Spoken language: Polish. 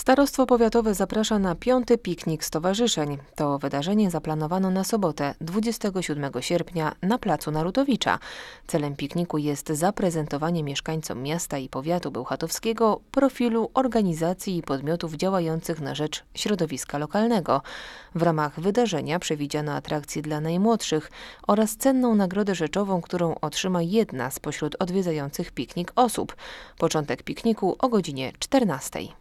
Starostwo Powiatowe zaprasza na piąty piknik stowarzyszeń. To wydarzenie zaplanowano na sobotę 27 sierpnia na Placu Narutowicza. Celem pikniku jest zaprezentowanie mieszkańcom miasta i powiatu bełchatowskiego profilu organizacji i podmiotów działających na rzecz środowiska lokalnego. W ramach wydarzenia przewidziano atrakcje dla najmłodszych oraz cenną nagrodę rzeczową, którą otrzyma jedna spośród odwiedzających piknik osób. Początek pikniku o godzinie 14.